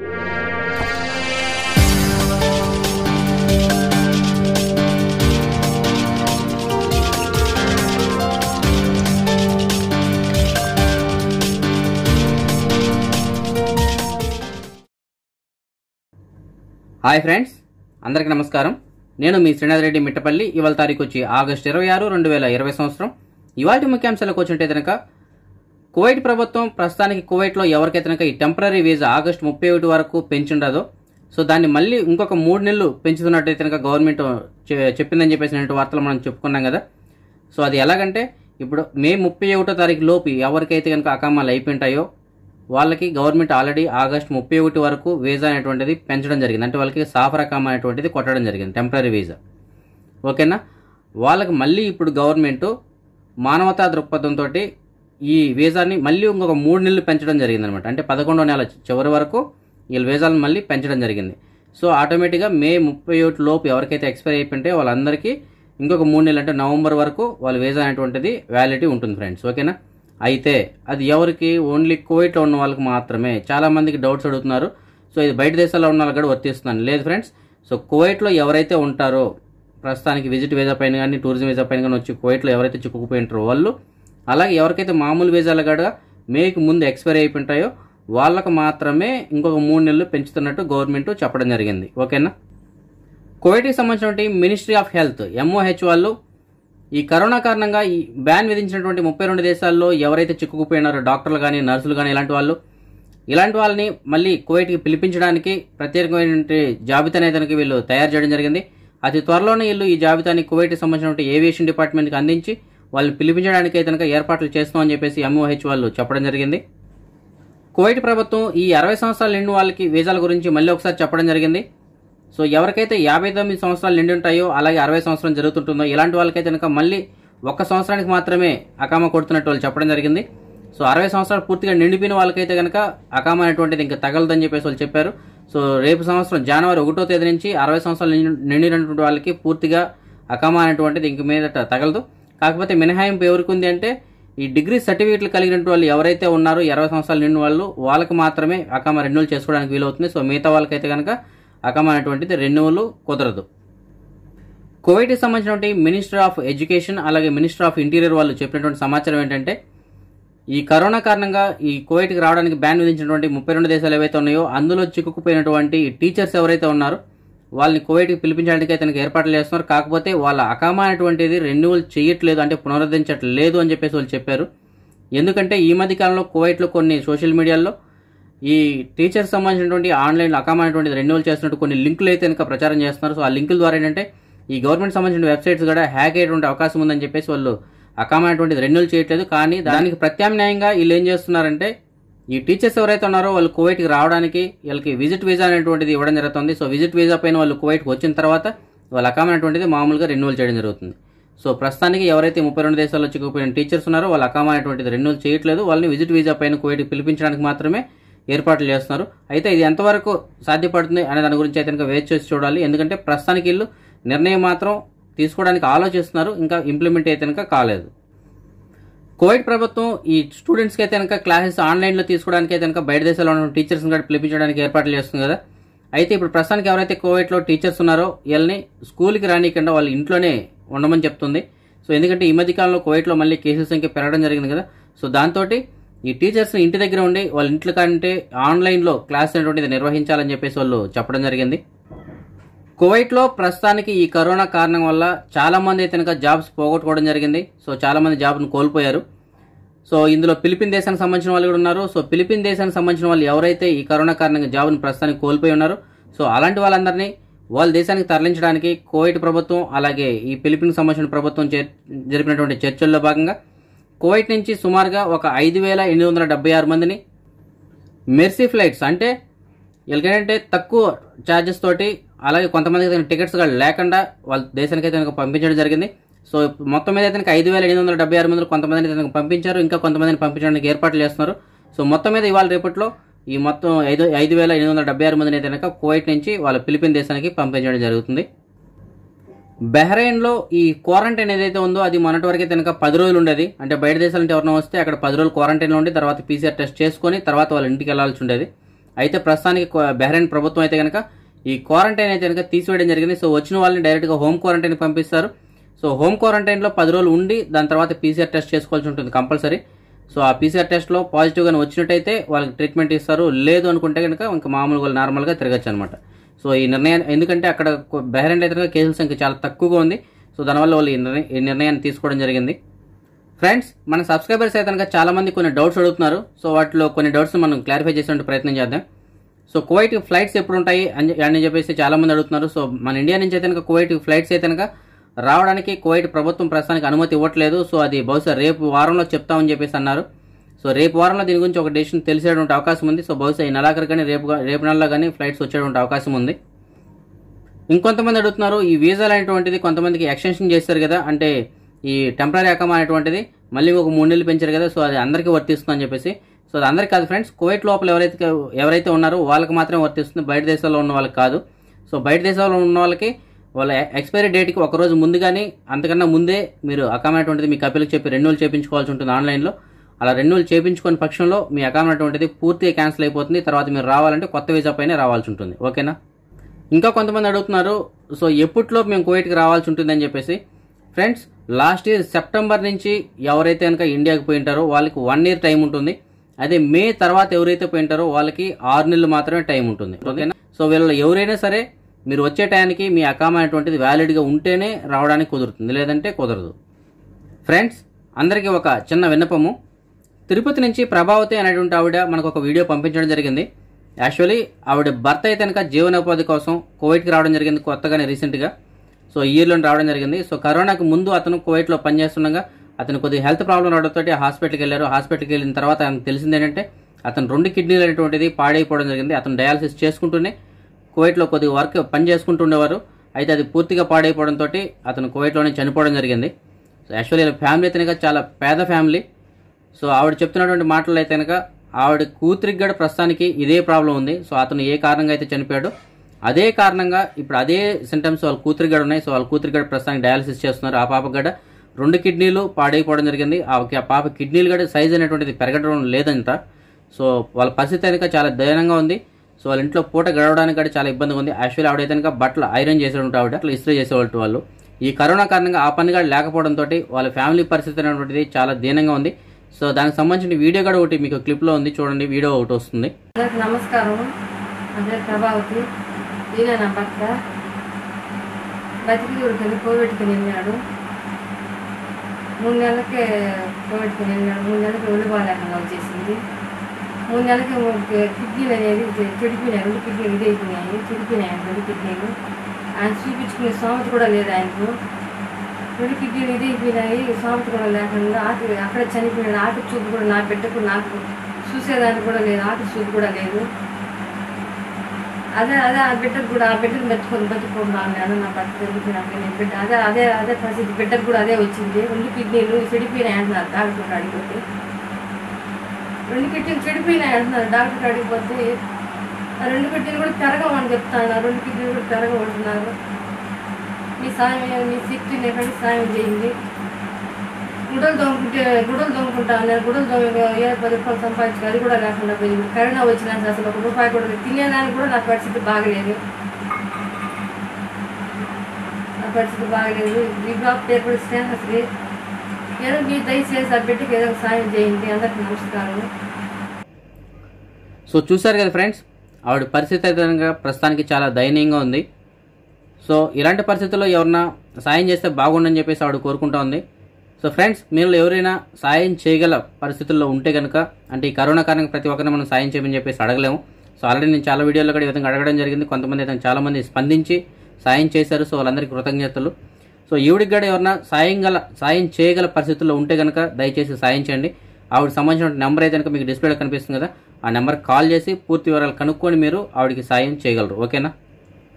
hi friends అందరికీ నమస్కారం నేను మీ శ్రీనాథ్ రెడ్డి మిట్టపల్లి ఇవాళ తారీఖు వచ్చి ఆగస్టు ఇరవై ఆరు రెండు వేల ఇరవై సంవత్సరం ఇవాళ ముఖ్యాంశాలకు వచ్చినట్టే కనుక కువైట్ ప్రభుత్వం ప్రస్తుతానికి కువైట్లో ఎవరికైతే ఈ టెంపరీ వీజా ఆగస్టు ముప్పై ఒకటి వరకు ఉండదు సో దాన్ని మళ్ళీ ఇంకొక మూడు నెలలు పెంచుతున్నట్టయితే కనుక గవర్నమెంట్ చెప్పిందని చెప్పేసినట్టు వార్తలు మనం చెప్పుకున్నాం కదా సో అది ఎలాగంటే ఇప్పుడు మే ముప్పై ఒకటో తారీఖు లోపు ఎవరికైతే కనుక అకామాలు అయిపోయింటాయో వాళ్ళకి గవర్నమెంట్ ఆల్రెడీ ఆగస్ట్ ముప్పై ఒకటి వరకు వీజా అనేటువంటిది పెంచడం జరిగింది అంటే వాళ్ళకి సాఫర్ అకామా అనేటువంటిది కొట్టడం జరిగింది టెంపరీ వీజా ఓకేనా వాళ్ళకి మళ్ళీ ఇప్పుడు గవర్నమెంట్ మానవతా దృక్పథంతో ఈ వేజాన్ని మళ్ళీ ఇంకొక మూడు నెలలు పెంచడం జరిగిందనమాట అంటే పదకొండో నెల చివరి వరకు వీళ్ళ వేజాలను మళ్ళీ పెంచడం జరిగింది సో ఆటోమేటిక్గా మే ముప్పై ఒకటి లోపు ఎవరికైతే ఎక్స్పైర్ అయిపోయింటే వాళ్ళందరికీ ఇంకొక మూడు నెలలు అంటే నవంబర్ వరకు వాళ్ళ వీసా అనేటువంటిది వ్యాలిడిటీ ఉంటుంది ఫ్రెండ్స్ ఓకేనా అయితే అది ఎవరికి ఓన్లీ కోవిట్లో ఉన్న వాళ్ళకి మాత్రమే చాలామందికి డౌట్స్ అడుగుతున్నారు సో ఇది బయట దేశాల్లో ఉన్న వాళ్ళు కూడా వర్తిస్తున్నాను లేదు ఫ్రెండ్స్ సో కోవిట్లో ఎవరైతే ఉంటారో ప్రస్తుతానికి విజిట్ వీసా పైన కానీ టూరిజం వీసా పైన కానీ వచ్చి కోవిట్లో ఎవరైతే చిక్కుకుపోయింటారో వాళ్ళు అలాగే ఎవరికైతే మామూలు వీసాలు కూడా మేకు ముందు ఎక్స్పైరీ అయిపోయి ఉంటాయో వాళ్ళకు మాత్రమే ఇంకొక మూడు నెలలు పెంచుతున్నట్టు గవర్నమెంట్ చెప్పడం జరిగింది ఓకేనా కోవిడ్కి సంబంధించినటువంటి మినిస్ట్రీ ఆఫ్ హెల్త్ ఎంఓహెచ్ వాళ్ళు ఈ కరోనా కారణంగా ఈ బ్యాన్ విధించినటువంటి ముప్పై రెండు దేశాల్లో ఎవరైతే చిక్కుకుపోయినారో డాక్టర్లు కానీ నర్సులు కానీ ఇలాంటి వాళ్ళు ఇలాంటి వాళ్ళని మళ్ళీ కోవిడ్కి పిలిపించడానికి ప్రత్యేకమైనటువంటి జాబితాని అయితే వీళ్ళు తయారు చేయడం జరిగింది అతి త్వరలోనే వీళ్ళు ఈ జాబితాని కోవిడ్కి సంబంధించినటువంటి ఏవియేషన్ డిపార్ట్మెంట్కి అందించి వాళ్ళు పిలిపించడానికి కనుక ఏర్పాట్లు చేస్తామని చెప్పేసి ఎంఓహెచ్ వాళ్ళు చెప్పడం జరిగింది కువైట్ ప్రభుత్వం ఈ అరవై సంవత్సరాలు నిండు వాళ్ళకి వీజాల గురించి మళ్ళీ ఒకసారి చెప్పడం జరిగింది సో ఎవరికైతే యాభై తొమ్మిది సంవత్సరాలు నిండి ఉంటాయో అలాగే అరవై సంవత్సరం జరుగుతుంటుందో ఇలాంటి వాళ్ళకైతే కనుక మళ్ళీ ఒక్క సంవత్సరానికి మాత్రమే అకామ కొడుతున్నట్టు వాళ్ళు చెప్పడం జరిగింది సో అరవై సంవత్సరాలు పూర్తిగా నిండిపోయిన వాళ్ళకైతే కనుక అకామ అనేటువంటిది ఇంకా తగలదని చెప్పేసి వాళ్ళు చెప్పారు సో రేపు సంవత్సరం జనవరి ఒకటో తేదీ నుంచి అరవై సంవత్సరాలు నిండినటువంటి వాళ్ళకి పూర్తిగా అకామ అనేటువంటిది ఇంక మీదట తగలదు కాకపోతే మినహాయింపు ఎవరికి ఉంది అంటే ఈ డిగ్రీ సర్టిఫికేట్లు కలిగినటువంటి వాళ్ళు ఎవరైతే ఉన్నారో ఇరవై సంవత్సరాలు నిండిన వాళ్ళు వాళ్ళకి మాత్రమే అకామ రెన్యువల్ చేసుకోవడానికి వీలవుతుంది సో మిగతా వాళ్ళకైతే కనుక అకామ అనేటువంటిది రెన్యువల్ కుదరదు కువైట్కి సంబంధించినటువంటి మినిస్టర్ ఆఫ్ ఎడ్యుకేషన్ అలాగే మినిస్టర్ ఆఫ్ ఇంటీరియర్ వాళ్ళు చెప్పినటువంటి సమాచారం ఏంటంటే ఈ కరోనా కారణంగా ఈ కువైట్కి రావడానికి బ్యాన్ విధించినటువంటి ముప్పై రెండు దేశాలు ఏవైతే ఉన్నాయో అందులో చిక్కుకుపోయినటువంటి టీచర్స్ ఎవరైతే ఉన్నారో వాళ్ళని కోవిడ్కి పిలిపించడానికి అతనికి ఏర్పాట్లు చేస్తున్నారు కాకపోతే వాళ్ళ అకామా అనేటువంటిది రెన్యువల్ చేయట్లేదు అంటే పునరుద్ధరించట్లేదు అని చెప్పేసి వాళ్ళు చెప్పారు ఎందుకంటే ఈ మధ్య కాలంలో కువైట్లో కొన్ని సోషల్ మీడియాలో ఈ టీచర్స్ సంబంధించినటువంటి ఆన్లైన్ అకామైనటువంటి అనేటువంటిది రెన్యువల్ చేస్తున్నట్టు కొన్ని లింకులు అయితే కనుక ప్రచారం చేస్తున్నారు సో ఆ లింకుల ద్వారా ఏంటంటే ఈ గవర్నమెంట్ సంబంధించిన వెబ్సైట్స్ కూడా హ్యాక్ అయ్యేటువంటి అవకాశం ఉందని చెప్పేసి వాళ్ళు అకామా అనేటువంటిది రెన్యువల్ చేయట్లేదు కానీ దానికి ప్రత్యామ్నాయంగా వీళ్ళు ఏం చేస్తున్నారంటే ఈ టీచర్స్ ఎవరైతే ఉన్నారో వాళ్ళు కువైట్కి రావడానికి వీళ్ళకి విజిట్ వీజా అనేటువంటిది ఇవ్వడం జరుగుతుంది సో విజిట్ వీజా పైన వాళ్ళు కువైట్కి వచ్చిన తర్వాత వాళ్ళ అకామ్ అనేటువంటిది మామూలుగా రెన్యువల్ చేయడం జరుగుతుంది సో ప్రస్తుతానికి ఎవరైతే ముప్పై రెండు దేశాల్లో చిక్కుపోయిన టీచర్స్ ఉన్నారో వాళ్ళ అకామా అనేటువంటిది రెన్యువల్ చేయట్లేదు వాళ్ళని విజిట్ వీజా పైన కువైట్ పిలిపించడానికి మాత్రమే ఏర్పాట్లు చేస్తున్నారు అయితే ఇది ఎంతవరకు సాధ్యపడుతుంది అనే దాని గురించి అయితే వేచి చేసి చూడాలి ఎందుకంటే ప్రస్తుతానికి వీళ్ళు నిర్ణయం మాత్రం తీసుకోవడానికి ఆలోచిస్తున్నారు ఇంకా ఇంప్లిమెంట్ అయితే కాలేదు కోవిడ్ ప్రభుత్వం ఈ స్టూడెంట్స్కి అయితే కనుక క్లాసెస్ ఆన్లైన్లో తీసుకోవడానికి అయితే కనుక బయట దేశాల్లో ఉన్న టీచర్స్ని పిలిపించడానికి ఏర్పాట్లు చేస్తుంది కదా అయితే ఇప్పుడు ప్రస్తుతానికి ఎవరైతే లో టీచర్స్ ఉన్నారో వీళ్ళని స్కూల్కి రానియకుండా వాళ్ళు ఇంట్లోనే ఉండమని చెప్తుంది సో ఎందుకంటే ఈ మధ్య కోవిడ్ లో మళ్ళీ కేసుల సంఖ్య పెరగడం జరిగింది కదా సో దాంతో ఈ టీచర్స్ ఇంటి దగ్గర ఉండి వాళ్ళ ఇంట్లో కంటే ఆన్లైన్లో క్లాస్ అనేటువంటిది నిర్వహించాలని చెప్పేసి వాళ్ళు చెప్పడం జరిగింది లో ప్రస్తుతానికి ఈ కరోనా కారణం వల్ల చాలా మంది అయితే కనుక జాబ్స్ పోగొట్టుకోవడం జరిగింది సో చాలామంది జాబ్ను కోల్పోయారు సో ఇందులో ఫిలిపిన్ దేశానికి సంబంధించిన వాళ్ళు కూడా ఉన్నారు సో ఫిలిపిన్ దేశానికి సంబంధించిన వాళ్ళు ఎవరైతే ఈ కరోనా కారణంగా జాబ్ను ప్రస్తుతానికి కోల్పోయి ఉన్నారో సో అలాంటి వాళ్ళందరినీ వాళ్ళ దేశానికి తరలించడానికి కువైట్ ప్రభుత్వం అలాగే ఈ ఫిలిపిన్కి సంబంధించిన ప్రభుత్వం జరిపినటువంటి చర్చల్లో భాగంగా కువైట్ నుంచి సుమారుగా ఒక ఐదు వేల ఎనిమిది వందల డెబ్బై ఆరు మందిని మెర్సీ ఫ్లైట్స్ అంటే ఎలాగంటే తక్కువ ఛార్జెస్ తోటి అలాగే కొంతమందికి టికెట్స్ లేకుండా వాళ్ళ దేశానికి అయితే పంపించడం జరిగింది సో మొత్తం మీద అయితే ఐదు వేల ఎనిమిది వందల డెబ్బై ఆరు మందిని కొంతమంది అయితే పంపించారు ఇంకా కొంతమందిని పంపించడానికి ఏర్పాట్లు చేస్తున్నారు సో మొత్తం మీద ఇవాళ రేపట్లో ఈ మొత్తం ఐదు ఐదు వేల ఎనిమిది వందల డెబ్బై ఆరు మందిని అయితే కనుక కువైట్ నుంచి వాళ్ళ ఫిలిపిన్ దేశానికి పంపించడం జరుగుతుంది బెహ్రెయిన్లో ఈ క్వారంటైన్ ఏదైతే ఉందో అది మొన్నటి వరకు కనుక పది రోజులు ఉండేది అంటే బయట దేశాల నుంచి ఎవరైనా వస్తే అక్కడ పది రోజులు క్వారంటైన్లో ఉండి తర్వాత పీసీఆర్ టెస్ట్ చేసుకొని తర్వాత వాళ్ళ ఇంటికి వెళ్ళాల్సి ఉండేది అయితే ప్రస్తుతానికి బెహ్రెయిన్ ప్రభుత్వం అయితే కనుక ఈ క్వారంటైన్ అయితే కనుక తీసివేయడం జరిగింది సో వచ్చిన వాళ్ళని డైరెక్ట్గా హోమ్ క్వారంటైన్కి పంపిస్తారు సో హోమ్ క్వారంటైన్లో పది రోజులు ఉండి దాని తర్వాత పీసీఆర్ టెస్ట్ చేసుకోవాల్సి ఉంటుంది కంపల్సరీ సో ఆ పీసీఆర్ టెస్ట్లో పాజిటివ్గానే వచ్చినట్టయితే వాళ్ళకి ట్రీట్మెంట్ ఇస్తారు లేదు అనుకుంటే కనుక ఇంకా మామూలుగా నార్మల్గా తిరగచ్చు అనమాట సో ఈ నిర్ణయం ఎందుకంటే అక్కడ బెహరెండ్ అయితే కనుక కేసుల సంఖ్య చాలా తక్కువగా ఉంది సో దానివల్ల వాళ్ళు ఈ నిర్ణయాన్ని తీసుకోవడం జరిగింది ఫ్రెండ్స్ మన సబ్స్క్రైబర్స్ అయితే కనుక చాలామంది కొన్ని డౌట్స్ అడుగుతున్నారు సో వాటిలో కొన్ని డౌట్స్ మనం క్లారిఫై చేసే ప్రయత్నం చేద్దాం సో కువైట్ ఫ్లైట్స్ ఎప్పుడు ఉంటాయి అని అని చెప్పేసి చాలామంది అడుగుతున్నారు సో మన ఇండియా నుంచి అయితే కువైట్ ఫ్లైట్స్ అయితే కనుక రావడానికి కువైట్ ప్రభుత్వం ప్రస్తుతానికి అనుమతి ఇవ్వట్లేదు సో అది బహుశా రేపు వారంలో చెప్తామని చెప్పేసి అన్నారు సో రేపు వారంలో దీని గురించి ఒక డెసిషన్ తెలిసేటువంటి అవకాశం ఉంది సో బహుశా ఈ నెలాఖరు కానీ రేపు రేపు నెలలో కానీ ఫ్లైట్స్ వచ్చేటువంటి అవకాశం ఉంది ఇంకొంతమంది అడుగుతున్నారు ఈ వీసాలు అనేటువంటిది కొంతమందికి ఎక్స్టెన్షన్ చేస్తారు కదా అంటే ఈ టెంపరీ రకం అనేటువంటిది మళ్ళీ ఒక మూడు నెలలు పెంచారు కదా సో అది అందరికీ వర్తిస్తుందని చెప్పేసి సో అది అందరికీ కాదు ఫ్రెండ్స్ కువైట్ లోపల ఎవరైతే ఎవరైతే ఉన్నారో వాళ్ళకి మాత్రమే వర్తిస్తుంది బయట దేశాల్లో ఉన్న వాళ్ళకి కాదు సో బయట దేశాల్లో ఉన్న వాళ్ళకి వాళ్ళ ఎక్స్పైరీ డేట్కి ఒకరోజు ముందుగానే అంతకన్నా ముందే మీరు అకామినేట్ ఉంటుంది మీ కపిల్కి చెప్పి రెన్యూల్ చేయించుకోవాల్సి ఉంటుంది ఆన్లైన్లో అలా రెన్యూల్ చేయించుకున్న పక్షంలో మీ అకామినేట్ ఉంటుంది పూర్తిగా క్యాన్సిల్ అయిపోతుంది తర్వాత మీరు రావాలంటే కొత్త వీజా పైన రావాల్సి ఉంటుంది ఓకేనా ఇంకా కొంతమంది అడుగుతున్నారు సో ఎప్పట్లో మేము కువైట్కి రావాల్సి ఉంటుంది అని చెప్పేసి ఫ్రెండ్స్ లాస్ట్ ఇయర్ సెప్టెంబర్ నుంచి ఎవరైతే కనుక ఇండియాకి పోయి ఉంటారో వాళ్ళకి వన్ ఇయర్ టైం ఉంటుంది అదే మే తర్వాత ఎవరైతే పోయింటారో వాళ్ళకి ఆరు నెలలు మాత్రమే టైం ఉంటుంది ఓకేనా సో వీళ్ళు ఎవరైనా సరే మీరు వచ్చే టైంకి మీ అకామ్ అనేటువంటిది వ్యాలిడ్గా ఉంటేనే రావడానికి కుదురుతుంది లేదంటే కుదరదు ఫ్రెండ్స్ అందరికీ ఒక చిన్న విన్నపము తిరుపతి నుంచి ప్రభావతి అనేటువంటి ఆవిడ మనకు ఒక వీడియో పంపించడం జరిగింది యాక్చువల్లీ ఆవిడ భర్త అయితే కనుక జీవనోపాధి కోసం కోవిడ్కి రావడం జరిగింది కొత్తగానే రీసెంట్గా సో ఇయర్లో రావడం జరిగింది సో కరోనాకు ముందు అతను కోవిడ్లో పనిచేస్తుండగా అతను కొద్దిగా హెల్త్ ప్రాబ్లం రావడంతో హాస్పిటల్కి వెళ్ళారు హాస్పిటల్కి వెళ్ళిన తర్వాత ఆయనకు తెలిసింది ఏంటంటే అతను రెండు కిడ్నీలు అనేటువంటిది పాడైపోవడం జరిగింది అతను డయాలసిస్ చేసుకుంటూనే కువైట్లో కొద్దిగా వర్క్ పని చేసుకుంటుండేవారు అయితే అది పూర్తిగా పాడైపోవడంతో అతను కువైట్లోనే చనిపోవడం జరిగింది సో యాక్చువల్లీ ఫ్యామిలీ అయితే చాలా పేద ఫ్యామిలీ సో ఆవిడ చెప్తున్నటువంటి మాటలు అయితే కనుక ఆవిడ కూతురికి గడ ప్రస్తుతానికి ఇదే ప్రాబ్లం ఉంది సో అతను ఏ కారణంగా అయితే చనిపోయాడు అదే కారణంగా ఇప్పుడు అదే సింటమ్స్ వాళ్ళ కూతురికి ఉన్నాయి సో వాళ్ళ కూతురికి ప్రస్తుతానికి డయాలసిస్ చేస్తున్నారు ఆ పాప గడ రెండు కిడ్నీలు పాడైపోవడం జరిగింది ఆ పాప కిడ్నీలు కూడా సైజ్ అనేటువంటిది పెరగడం లేదంట సో వాళ్ళ పరిస్థితి కనుక చాలా దయనంగా ఉంది సో వాళ్ళ ఇంట్లో పూట గడవడానికి కూడా చాలా ఇబ్బందిగా ఉంది యాక్చువల్ ఆవిడైతే కనుక బట్టలు ఐరన్ చేసేటువంటి ఆవిడ అట్లా ఇస్త్రీ చేసేవాళ్ళు వాళ్ళు ఈ కరోనా కారణంగా ఆ పని కూడా లేకపోవడంతో వాళ్ళ ఫ్యామిలీ పరిస్థితి అనేటువంటిది చాలా దీనంగా ఉంది సో దానికి సంబంధించిన వీడియో కూడా ఒకటి మీకు క్లిప్లో ఉంది చూడండి వీడియో ఒకటి వస్తుంది నమస్కారం ప్రభావతి వెళ్ళాడు మూడు నెలలకే కోవిడ్ రెండు మూడు నెలలకి ఒళ్ళు బాగాలేకుండా వచ్చేసింది మూడు నెలలకి కిడ్నీలు అనేది చెడిపోయినాయి రెండు కిడ్నీలు ఇదైపోయినాయి చెడిపోయినాయి ఆయన రెండు కిడ్నీలు ఆయన చూపించుకునే సోమత కూడా లేదు ఆయనకు రెండు కిడ్నీలు ఇదైపోయినాయి సోమత కూడా లేకుండా ఆకు అక్కడ చనిపోయినాడు ఆకు చూపు కూడా నా బిడ్డకు నాకు చూసేదానికి కూడా లేదు ఆకు చూపు కూడా లేదు అదే అదే ఆ బిడ్డకు కూడా ఆ బిడ్డను బతుకొని బతుకోమ్మా అన్నాను నా భర్త పెరుగుతున్నా నేను బిడ్డ అదే అదే అదే పరిస్థితి బిడ్డకు కూడా అదే వచ్చింది రెండు కిడ్నీలు చెడిపోయినాయి అంటున్నారు డాక్టర్ అడిగిపోతే రెండు కిడ్నీలు చెడిపోయినాయి అంటున్నారు డాక్టర్ అడిగిపోతే రెండు కిడ్నీలు కూడా అని చెప్తాను రెండు కిడ్నీలు కూడా పెరగమంటున్నారు మీ సాయం మీ శక్తి లేకుండా సాయం చేయండి గుడ్డలు దొంగకుంటే గుడలు దొంగకుంటా అన్నారు గుడలు దొంగ ఏ పది రూపాయలు సంపాదించి అది కూడా లేకుండా పోయింది కరోనా వచ్చినాక అసలు ఒక రూపాయి కూడా తినేదానికి కూడా నా పరిస్థితి బాగలేదు నా పరిస్థితి బాగలేదు ఈ బ్లాక్ పేపర్ ఇస్తాను ఏదో మీరు దయచేసి ఆ బిడ్డకి ఏదో సాయం చేయండి అందరికీ నమస్కారం సో చూశారు కదా ఫ్రెండ్స్ ఆవిడ పరిస్థితి అయితే ప్రస్తుతానికి చాలా దయనీయంగా ఉంది సో ఇలాంటి పరిస్థితుల్లో ఎవరన్నా సాయం చేస్తే బాగుండని చెప్పేసి ఆవిడ కోరుకుంటా ఉంది సో ఫ్రెండ్స్ మీరు ఎవరైనా సాయం చేయగల పరిస్థితుల్లో ఉంటే కనుక అంటే ఈ కరోనా కారణంగా ప్రతి ఒక్కరిని మనం సాయం చేయమని చెప్పేసి అడగలేము సో ఆల్రెడీ నేను చాలా వీడియోలో కూడా ఈ విధంగా అడగడం జరిగింది కొంతమంది అయితే చాలామంది స్పందించి సాయం చేశారు సో వాళ్ళందరికీ కృతజ్ఞతలు సో ఈవిడికి కూడా ఎవరైనా సాయం గల సాయం చేయగల పరిస్థితుల్లో ఉంటే కనుక దయచేసి సాయం చేయండి ఆవిడకి సంబంధించిన నెంబర్ అయితే కనుక మీకు డిస్ప్లేలో కనిపిస్తుంది కదా ఆ నెంబర్కి కాల్ చేసి పూర్తి వివరాలు కనుక్కొని మీరు ఆవిడకి సాయం చేయగలరు ఓకేనా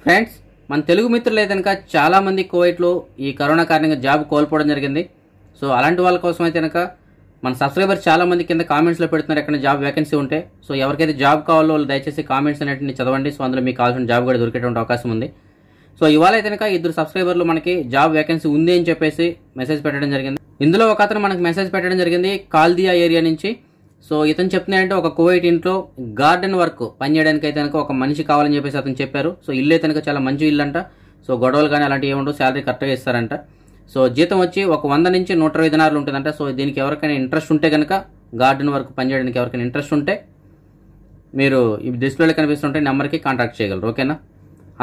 ఫ్రెండ్స్ మన తెలుగు మిత్రులు అయితే కనుక చాలామంది కోవిట్లో ఈ కరోనా కారణంగా జాబ్ కోల్పోవడం జరిగింది సో అలాంటి వాళ్ళ కోసం అయితే కనుక మన సబ్స్క్రైబర్ చాలా మంది కింద కామెంట్స్లో పెడుతున్నారు ఎక్కడ జాబ్ వేకెన్సీ ఉంటే సో ఎవరికైతే జాబ్ కావాలో వాళ్ళు దయచేసి కామెంట్స్ అనేటిని చదవండి సో అందులో మీకు కావాల్సిన జాబ్ కూడా దొరికేటువంటి అవకాశం ఉంది సో ఇవాళ అయితే కనుక ఇద్దరు సబ్స్క్రైబర్లు మనకి జాబ్ వేకెన్సీ ఉంది అని చెప్పేసి మెసేజ్ పెట్టడం జరిగింది ఇందులో ఒక అతను మనకు మెసేజ్ పెట్టడం జరిగింది కాల్దియా ఏరియా నుంచి సో ఇతను చెప్తున్నాయంటే ఒక కోవైట్ ఇంట్లో గార్డెన్ వర్క్ పనిచేయడానికి అయితే కనుక ఒక మనిషి కావాలని చెప్పేసి అతను చెప్పారు సో ఇల్లు అయితే కనుక చాలా మంచి ఇల్లు అంట సో గొడవలు కానీ అలాంటివి ఏముండవు శాలరీ కరెక్ట్గా ఇస్తారంట సో జీతం వచ్చి ఒక వంద నుంచి నూట ఇరవై దినారులు ఉంటుందంట సో దీనికి ఎవరికైనా ఇంట్రెస్ట్ ఉంటే కనుక గార్డెన్ వర్క్ పనిచేయడానికి ఎవరికైనా ఇంట్రెస్ట్ ఉంటే మీరు ఈ డిస్ప్లేలో కనిపిస్తుంటే నెంబర్కి కాంటాక్ట్ చేయగలరు ఓకేనా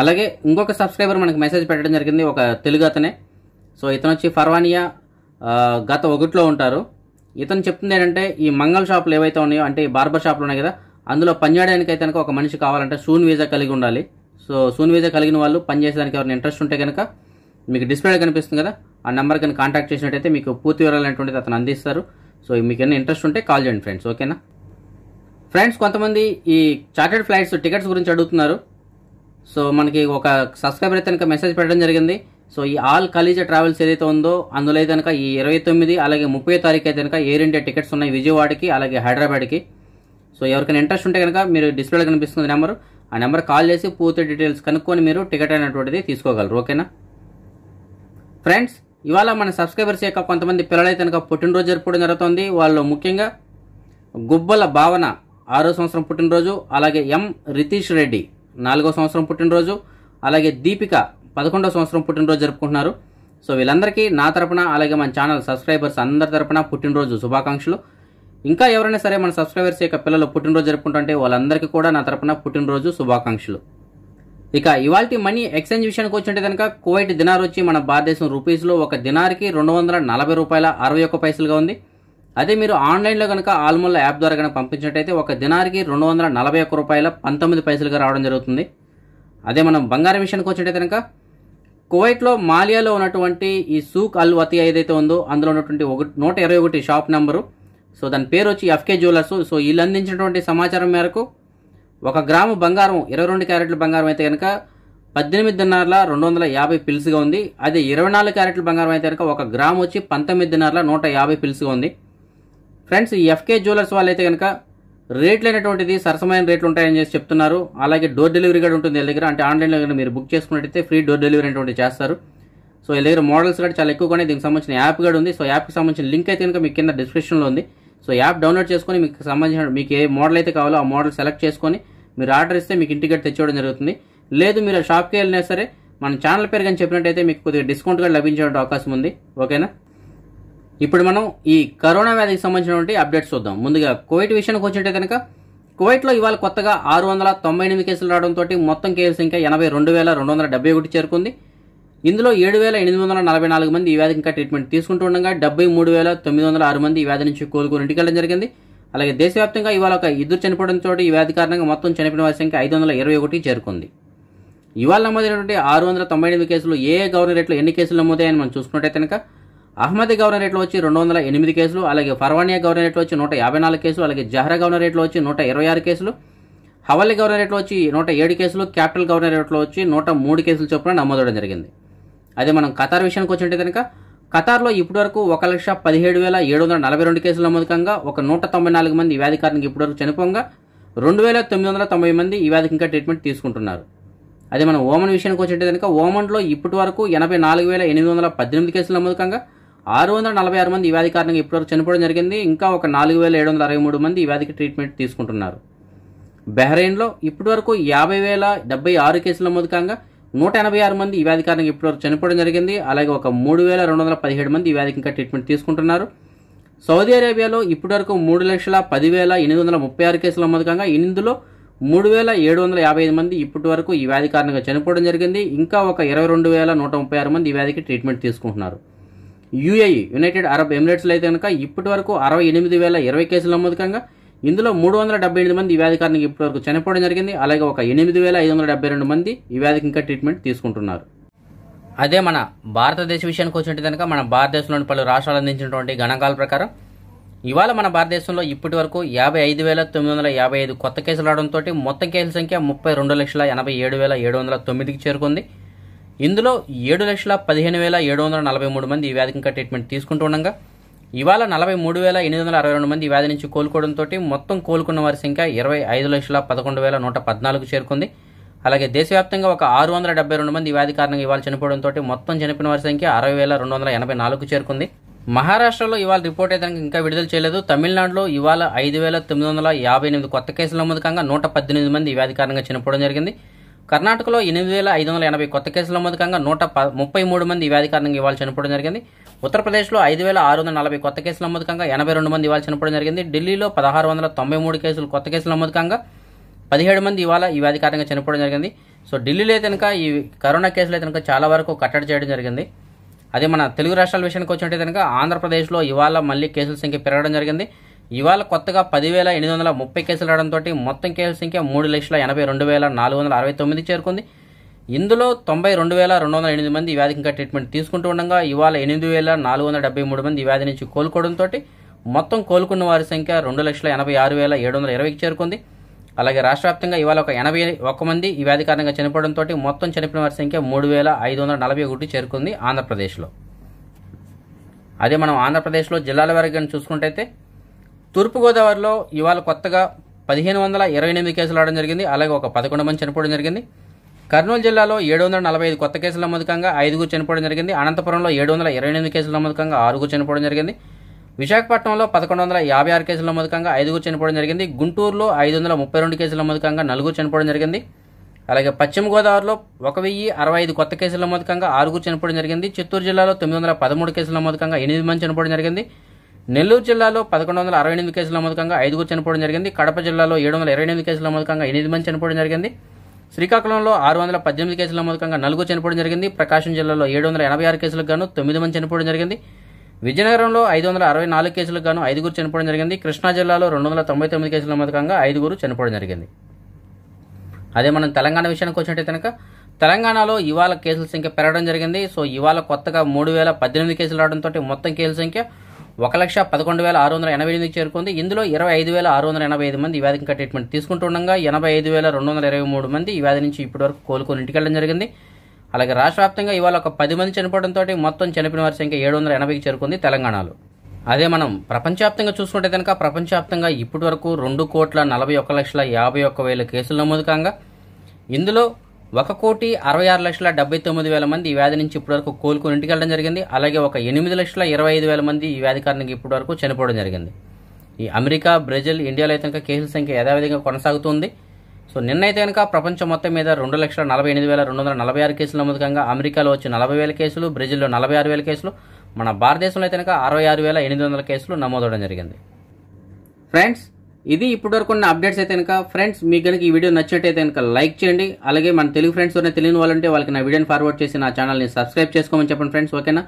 అలాగే ఇంకొక సబ్స్క్రైబర్ మనకు మెసేజ్ పెట్టడం జరిగింది ఒక తెలుగు అతనే సో ఇతను వచ్చి ఫర్వానియా గత ఒకటిలో ఉంటారు ఇతను చెప్తుంది ఏంటంటే ఈ మంగళ షాపులు ఏవైతే ఉన్నాయో అంటే ఈ బార్బర్ షాపులు ఉన్నాయి కదా అందులో పనిచేయడానికైతే అయితే కనుక ఒక మనిషి కావాలంటే సూన్ వీజా కలిగి ఉండాలి సో సూన్ వీజా కలిగిన వాళ్ళు పనిచేసేదానికి ఎవరిని ఇంట్రెస్ట్ ఉంటే కనుక మీకు డిస్ప్లే కనిపిస్తుంది కదా ఆ నెంబర్ కానీ కాంటాక్ట్ చేసినట్టయితే మీకు పూర్తి వివరాలు అనేటువంటిది అతను అందిస్తారు సో మీకు ఏమైనా ఇంట్రెస్ట్ ఉంటే కాల్ చేయండి ఫ్రెండ్స్ ఓకేనా ఫ్రెండ్స్ కొంతమంది ఈ చార్టెడ్ ఫ్లైట్స్ టికెట్స్ గురించి అడుగుతున్నారు సో మనకి ఒక సబ్స్క్రైబర్ అయితే మెసేజ్ పెట్టడం జరిగింది సో ఈ ఆల్ కలీజ ట్రావెల్స్ ఏదైతే ఉందో అందులో అయితే కనుక ఈ ఇరవై తొమ్మిది అలాగే ముప్పై తారీఖు అయితే కనుక ఎయిర్ ఇండియా టికెట్స్ ఉన్నాయి విజయవాడకి అలాగే హైదరాబాద్కి సో ఎవరికైనా ఇంట్రెస్ట్ ఉంటే కనుక మీరు డిస్ప్లే కనిపిస్తుంది నెంబర్ ఆ నెంబర్ కాల్ చేసి పూర్తి డీటెయిల్స్ కనుక్కొని మీరు టికెట్ అయినటువంటిది తీసుకోగలరు ఓకేనా ఫ్రెండ్స్ ఇవాళ మన సబ్స్క్రైబర్స్ యొక్క కొంతమంది పిల్లలైతే కనుక పుట్టినరోజు జరుపుకోవడం జరుగుతుంది వాళ్ళు ముఖ్యంగా గుబ్బల భావన ఆరో సంవత్సరం పుట్టినరోజు అలాగే ఎం రితీష్ రెడ్డి నాలుగో సంవత్సరం పుట్టినరోజు అలాగే దీపిక పదకొండో సంవత్సరం పుట్టినరోజు జరుపుకుంటున్నారు సో వీళ్ళందరికీ నా తరపున అలాగే మన ఛానల్ సబ్స్క్రైబర్స్ అందరి తరపున పుట్టినరోజు శుభాకాంక్షలు ఇంకా ఎవరైనా సరే మన సబ్స్క్రైబర్స్ యొక్క పిల్లలు పుట్టినరోజు జరుపుకుంటుంటే వాళ్ళందరికీ కూడా నా తరపున పుట్టినరోజు శుభాకాంక్షలు ఇక ఇవాళ మనీ ఎక్స్చేంజ్ విషయానికి వచ్చింటే కనుక కువైట్ దినార్ వచ్చి మన భారతదేశం రూపీస్లో ఒక దినార్కి రెండు వందల నలభై రూపాయల అరవై ఒక్క పైసలుగా ఉంది అదే మీరు ఆన్లైన్లో కనుక ఆల్మోల్ యాప్ ద్వారా కనుక పంపించినట్టయితే ఒక దినార్కి రెండు వందల నలభై ఒక్క రూపాయల పంతొమ్మిది పైసలుగా రావడం జరుగుతుంది అదే మనం బంగారం విషయానికి వచ్చినట్టయితే కనుక కువైట్లో మాలియాలో ఉన్నటువంటి ఈ సూక్ అల్ వతి ఏదైతే ఉందో అందులో ఉన్నటువంటి ఒకటి నూట ఇరవై ఒకటి షాప్ నెంబరు సో దాని పేరు వచ్చి ఎఫ్కే జ్యువెలర్స్ సో వీళ్ళు అందించినటువంటి సమాచారం మేరకు ఒక గ్రాము బంగారం ఇరవై రెండు క్యారెట్ల బంగారం అయితే కనుక పద్దెనిమిదిన్నరల రెండు వందల యాభై పిల్స్గా ఉంది అదే ఇరవై నాలుగు క్యారెట్ల బంగారం అయితే కనుక ఒక గ్రాము వచ్చి పంతొమ్మిదిన్నరల నూట యాభై పిల్స్గా ఉంది ఫ్రెండ్స్ ఈ ఎఫ్కే జ్యువెలర్స్ వాళ్ళు అయితే కనుక రేట్లు అనేటువంటిది సరసమైన రేట్లు ఉంటాయని చెప్పి చెప్తున్నారు అలాగే డోర్ డెలివరీ కూడా ఉంటుంది వీళ్ళ దగ్గర అంటే ఆన్లైన్లో కనుక మీరు బుక్ చేసుకున్నట్టయితే ఫ్రీ డోర్ డెలివరీ అనేటువంటి చేస్తారు సో వీళ్ళ దగ్గర మోడల్స్ కూడా చాలా ఎక్కువగానే దీనికి సంబంధించిన యాప్ కూడా ఉంది సో యాప్కి సంబంధించిన లింక్ అయితే కనుక మీకు కింద డిస్క్రిప్షన్లో ఉంది సో యాప్ డౌన్లోడ్ చేసుకొని మీకు సంబంధించిన మీకు ఏ మోడల్ అయితే కావాలో ఆ మోడల్ సెలెక్ట్ చేసుకుని మీరు ఆర్డర్ ఇస్తే మీకు ఇంటికి తెచ్చుకోవడం జరుగుతుంది లేదు మీరు షాప్కి వెళ్ళినా సరే మన ఛానల్ పేరు కానీ చెప్పినట్టయితే మీకు కొద్దిగా డిస్కౌంట్ కూడా లభించే అవకాశం ఉంది ఓకేనా ఇప్పుడు మనం ఈ కరోనా వ్యాధికి సంబంధించినటువంటి అప్డేట్స్ చూద్దాం ముందుగా కోవిడ్ విషయానికి వచ్చినట్టే కనుక కువైట్లో ఇవాళ కొత్తగా ఆరు వందల తొంభై ఎనిమిది కేసులు రావడంతో మొత్తం కేసు ఇంకా ఎనభై రెండు వేల రెండు వందల డెబ్బై ఒకటి చేరుకుంది ఇందులో ఏడు వేల ఎనిమిది వందల నలభై నాలుగు మంది ఈ వ్యాధికి ఇంకా ట్రీట్మెంట్ ఉండగా డెబ్బై మూడు వేల తొమ్మిది వందల ఆరు మంది ఈ వ్యాధి నుంచి కోలుకుని ఇంటికెళ్ళడం జరిగింది అలాగే దేశవ్యాప్తంగా ఇవాళ ఒక ఇద్దరు చనిపోవడం తోటి ఈ వ్యాధి కారణంగా మొత్తం చనిపోయిన వారి సంఖ్య ఐదు వందల ఇరవై ఒకటి చేరుకుంది ఇవాళ నమోదైనటువంటి ఆరు వందల తొంభై ఎనిమిది కేసులు ఏ గవర్నరేట్లో ఎన్ని కేసులు నమోదయ్యాయని మనం చూసుకున్నట్టయితే కనుక అహ్మద్ గవర్నరేట్లో వచ్చి రెండు వందల ఎనిమిది కేసులు అలాగే ఫర్వానియా గవర్నరేట్లో వచ్చి నూట యాభై నాలుగు కేసులు అలాగే జహ్రా గవర్నరేట్లో వచ్చి నూట ఇరవై ఆరు కేసులు హవల్లి గవర్నరేట్లో వచ్చి నూట ఏడు కేసులు క్యాపిటల్ గవర్నరేట్లో వచ్చి నూట మూడు కేసులు చొప్పున నమోదవడం జరిగింది అదే మనం ఖతార్ విషయానికి వచ్చింటే కనుక ఖతార్లో ఇప్పటివరకు ఒక లక్ష పదిహేడు వేల ఏడు వందల నలభై రెండు కేసులు నమోదు కాగా ఒక నూట తొంభై నాలుగు మంది ఈ వ్యాధి కారణంగా ఇప్పటివరకు చనిపోగా రెండు వేల తొమ్మిది వందల తొంభై మంది ఈ వ్యాధికి ఇంకా ట్రీట్మెంట్ తీసుకుంటున్నారు అదే మనం ఓమన్ విషయానికి వచ్చినట్టు కనుక ఓమన్లో ఇప్పటి వరకు ఎనభై నాలుగు వేల ఎనిమిది వందల పద్దెనిమిది కేసులు నమోదు కాగా ఆరు వందల నలభై ఆరు మంది ఈ వ్యాధి కారణంగా ఇప్పటివరకు చనిపోవడం జరిగింది ఇంకా ఒక నాలుగు వేల ఏడు వందల అరవై మూడు మంది ఈ వ్యాధికి ట్రీట్మెంట్ తీసుకుంటున్నారు బహ్రెయిన్లో ఇప్పటివరకు యాభై వేల డెబ్బై ఆరు కేసులు నమోదు కాగా నూట ఎనభై ఆరు మంది ఈ వ్యాధి కారణంగా ఇప్పటివరకు చనిపోవడం జరిగింది అలాగే ఒక మూడు వేల రెండు వందల పదిహేడు మంది ఈ వ్యాధికి ఇంకా ట్రీట్మెంట్ తీసుకుంటున్నారు సౌదీ అరేబియాలో ఇప్పటివరకు మూడు లక్షల పదివేల ఎనిమిది వందల ముప్పై ఆరు కేసులు నమోదు కాగా ఇందులో మూడు వేల ఏడు వందల యాభై ఐదు మంది ఇప్పటి వరకు ఈ వ్యాధి కారణంగా చనిపోవడం జరిగింది ఇంకా ఒక ఇరవై రెండు వేల నూట ముప్పై ఆరు మంది ఈ వ్యాధికి ట్రీట్మెంట్ తీసుకుంటున్నారు యుఏఈ యునైటెడ్ అరబ్ ఎమిరేట్స్లో అయితే కనుక ఇప్పటి వరకు అరవై ఎనిమిది వేల ఇరవై కేసులు నమోదు కాగా ఇందులో మూడు వందల డెబ్బై ఎనిమిది మంది ఈ వ్యాధి కారణంగా ఇప్పటివరకు చనిపోవడం జరిగింది అలాగే ఒక ఎనిమిది వేల ఐదు వందల డెబ్బై రెండు మంది ఈ వ్యాధికి ఇంకా ట్రీట్మెంట్ తీసుకుంటున్నారు అదే మన భారతదేశ విషయానికి వచ్చినట్టు కనుక మన భారతదేశంలోని పలు రాష్ట్రాలు అందించినటువంటి గణాంకాల ప్రకారం ఇవాళ మన భారతదేశంలో ఇప్పటి వరకు యాభై ఐదు వేల తొమ్మిది వందల యాభై ఐదు కొత్త కేసులు రావడంతో మొత్తం కేసుల సంఖ్య ముప్పై రెండు లక్షల ఎనభై ఏడు వేల ఏడు వందల తొమ్మిదికి చేరుకుంది ఇందులో ఏడు లక్షల పదిహేను వేల ఏడు వందల నలభై మూడు మంది ఈ వ్యాధికి ఇంకా ట్రీట్మెంట్ తీసుకుంటుండగా ఇవాళ నలభై మూడు వేల ఎనిమిది వందల అరవై రెండు మంది వ్యాధి నుంచి కోలుకోవడంతో మొత్తం కోలుకున్న వారి సంఖ్య ఇరవై ఐదు లక్షల పదకొండు వేల నూట పద్నాలుగు చేరుకుంది అలాగే దేశవ్యాప్తంగా ఒక ఆరు వందల డెబ్బై రెండు మంది వ్యాధి కారణంగా ఇవాళ చనిపోవడంతో మొత్తం చనిపోయిన వారి సంఖ్య అరవై వేల రెండు వందల ఎనభై నాలుగు చేరుకుంది మహారాష్ట్రలో ఇవాళ రిపోర్ట్ అయితే ఇంకా విడుదల చేయలేదు తమిళనాడులో ఇవాళ ఐదు వేల తొమ్మిది వందల యాభై ఎనిమిది కొత్త కేసుల నమోదు కాగా నూట పద్దెనిమిది మంది వ్యాధి కారణంగా చనిపోవడం జరిగింది కర్ణాటకలో ఎనిమిది వేల ఐదు వందల ఎనభై కొత్త కేసుల నమోదు కాగా నూట ముప్పై మూడు మంది వ్యాధి కారణంగా ఇవాళ చనిపోవడం జరిగింది ఉత్తరప్రదేశ్లో ఐదు వేల ఆరు వందల నలభై కొత్త కేసులు నమోదు కాగా ఎనభై రెండు మంది ఇవాళ చనిపోవడం జరిగింది ఢిల్లీలో పదహారు వందల తొంభై మూడు కేసులు కొత్త కేసులు నమోదు కాగా పదిహేడు మంది ఇవాళ ఈ వ్యాధి కారణంగా చనిపోవడం జరిగింది సో ఢిల్లీలో కనుక ఈ కరోనా కేసులు కనుక చాలా వరకు కట్టడి చేయడం జరిగింది అదే మన తెలుగు రాష్ట్రాల విషయానికి వచ్చినట్టు కనుక ఆంధ్రప్రదేశ్లో ఇవాళ మళ్ళీ కేసుల సంఖ్య పెరగడం జరిగింది ఇవాళ కొత్తగా పదివేల ఎనిమిది వందల ముప్పై కేసులు రావడంతో మొత్తం కేసుల సంఖ్య మూడు లక్షల ఎనభై రెండు వేల నాలుగు వందల అరవై తొమ్మిది చేరుకుంది ఇందులో తొంభై రెండు వేల రెండు వందల ఎనిమిది మంది ఈ వ్యాధికి ఇంకా ట్రీట్మెంట్ తీసుకుంటూ ఉండగా ఇవాళ ఎనిమిది వేల నాలుగు వందల డెబ్బై మూడు మంది ఈ వ్యాధి నుంచి కోలుకోవడంతో మొత్తం కోలుకున్న వారి సంఖ్య రెండు లక్షల ఎనభై ఆరు వేల ఏడు వందల ఇరవైకి చేరుకుంది అలాగే రాష్ట్ర వ్యాప్తంగా ఇవాళ ఒక ఎనభై ఒక్క మంది ఈ వ్యాధి కారణంగా చనిపోవడంతో మొత్తం చనిపోయిన వారి సంఖ్య మూడు వేల ఐదు వందల నలభై ఒకటి చేరుకుంది ఆంధ్రప్రదేశ్లో అదే మనం ఆంధ్రప్రదేశ్లో జిల్లాల వారికి చూసుకుంటైతే తూర్పుగోదావరిలో ఇవాళ కొత్తగా పదిహేను వందల ఇరవై ఎనిమిది కేసులు రావడం జరిగింది అలాగే ఒక పదకొండు మంది చనిపోవడం జరిగింది కర్నూలు జిల్లాలో ఏడు వందల నలభై ఐదు కొత్త కేసులు నమోదు కాగా ఐదుగురు చనిపోవడం జరిగింది అనంతపురంలో ఏడు వందల ఇరవై ఎనిమిది కేసులు నమోదు కాగా ఆరుగురు చనిపోవడం జరిగింది విశాఖపట్నంలో పదకొండు వందల యాభై ఆరు కేసులు నమోదు కాగా ఐదుగురు చనిపోవడం జరిగింది గుంటూరులో ఐదు వందల ముప్పై రెండు కేసులు నమోదు కాగా నలుగురు చనిపోవడం జరిగింది అలాగే పశ్చిమ గోదావరిలో ఒక వెయ్యి అరవై ఐదు కొత్త కేసులు నమోదు కాగా ఆరుగురు చనిపోవడం జరిగింది చిత్తూరు జిల్లాలో తొమ్మిది వందల పదమూడు కేసులు నమోదు కాగా ఎనిమిది మంది చనిపోవడం జరిగింది నెల్లూరు జిల్లాలో పదకొండు వందల అరవై ఎనిమిది కేసులు నమోదు కాగా ఐదుగురు చనిపోవడం జరిగింది కడప జిల్లాలో ఏడు వందల ఇరవై ఎనిమిది కేసులు నమోదు కాగా ఎనిమిది మంది చనిపోవడం జరిగింది శ్రీకాకుళంలో ఆరు వందల పద్దెనిమిది కేసులు నమోదు కాగా నలుగురు చనిపోవడం జరిగింది ప్రకాశం జిల్లాలో ఏడు వందల ఎనభై ఆరు కేసులకు గాను తొమ్మిది మంది చనిపోవడం జరిగింది విజయనగరంలో ఐదు వందల అరవై నాలుగు కేసులకు గాను ఐదుగురు చనిపోవడం జరిగింది కృష్ణా జిల్లాలో రెండు వందల తొంభై తొమ్మిది కేసుల నమోదు కాగా ఐదుగురు చనిపోవడం జరిగింది అదే మనం తెలంగాణ విషయానికి వచ్చినట్టే కనుక తెలంగాణలో ఇవాళ కేసుల సంఖ్య పెరగడం జరిగింది సో ఇవాళ కొత్తగా మూడు వేల పద్దెనిమిది కేసులు రావడంతో మొత్తం కేసుల సంఖ్య ఒక లక్ష పదకొండు వేల ఆరు వందల ఎనభై ఎనిమిది చేరుకుంది ఇందులో ఇరవై ఐదు వేల ఆరు వందల ఎనభై ఐదు మంది ఈ వ్యాధికి ట్రీట్మెంట్ తీసుకుంటుండగా ఎనభై ఐదు వేల రెండు వందల ఇరవై మూడు మంది ఈ వ్యాధి నుంచి ఇప్పటి వరకు కోలుకొని ఇంటికెళ్ళడం జరిగింది అలాగే రాష్ట్ర వ్యాప్తంగా ఇవాళ ఒక పది మంది చనిపోవడంతో మొత్తం చనిపోయిన వారి సంఖ్య ఏడు వందల ఎనభైకి చేరుకుంది తెలంగాణలో అదే మనం ప్రపంచవ్యాప్తంగా చూసుకుంటే కనుక ప్రపంచవ్యాప్తంగా ఇప్పటి వరకు రెండు కోట్ల నలభై ఒక్క లక్షల యాభై ఒక్క వేల కేసులు నమోదు కాగా ఇందులో ఒక కోటి అరవై ఆరు లక్షల డెబ్బై తొమ్మిది వేల మంది ఈ వ్యాధి నుంచి ఇప్పటివరకు కోలుకుని ఇంటికి వెళ్ళడం జరిగింది అలాగే ఒక ఎనిమిది లక్షల ఇరవై ఐదు వేల మంది ఈ వ్యాధి కారణంగా ఇప్పటివరకు చనిపోవడం జరిగింది ఈ అమెరికా బ్రెజిల్ ఇండియాలో అయితే కేసుల సంఖ్య యథావిధిగా కొనసాగుతుంది సో నిన్నైతే కనుక ప్రపంచం మొత్తం మీద రెండు లక్షల నలభై ఎనిమిది వేల రెండు వందల నలభై ఆరు కేసులు నమోదు అమెరికాలో వచ్చి నలభై వేల కేసులు బ్రెజిల్లో నలభై ఆరు వేల కేసులు మన భారతదేశంలో అయితే కనుక అరవై ఆరు వేల ఎనిమిది వందల కేసులు నమోదవడం జరిగింది ఫ్రెండ్స్ ఇది ఇప్పటివరకు ఉన్న అప్డేట్స్ అయితే కనుక ఫ్రెండ్స్ మీకు కనుక ఈ వీడియో నచ్చినట్టయితే కనుక లైక్ చేయండి అలాగే మన తెలుగు ఫ్రెండ్స్ ఉన్న తెలియని వాళ్ళంటే వాళ్ళకి నా వీడియోని ఫార్వర్డ్ చేసి నా ఛానల్ని సబ్స్క్రైబ్ చేసుకోమని చెప్పండి ఫ్రెండ్స్ ఓకేనా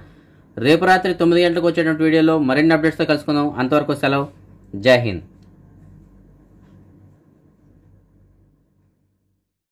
రేపు రాత్రి తొమ్మిది గంటలకు వచ్చేటువంటి వీడియోలో మరిన్ని అప్డేట్స్తో కలుసుకుందాం అంతవరకు సెలవు జై హింద్